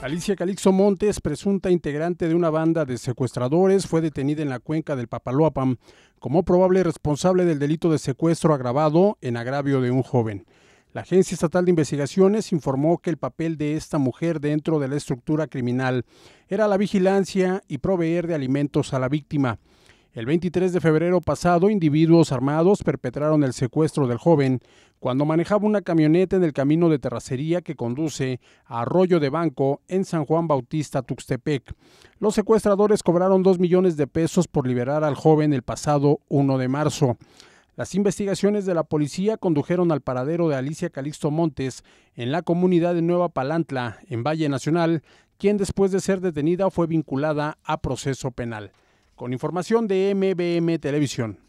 Alicia Calixo Montes, presunta integrante de una banda de secuestradores, fue detenida en la cuenca del Papaloapan como probable responsable del delito de secuestro agravado en agravio de un joven. La Agencia Estatal de Investigaciones informó que el papel de esta mujer dentro de la estructura criminal era la vigilancia y proveer de alimentos a la víctima. El 23 de febrero pasado, individuos armados perpetraron el secuestro del joven, cuando manejaba una camioneta en el camino de terracería que conduce a Arroyo de Banco en San Juan Bautista, Tuxtepec. Los secuestradores cobraron 2 millones de pesos por liberar al joven el pasado 1 de marzo. Las investigaciones de la policía condujeron al paradero de Alicia Calixto Montes en la comunidad de Nueva Palantla, en Valle Nacional, quien después de ser detenida fue vinculada a proceso penal. Con información de MBM Televisión.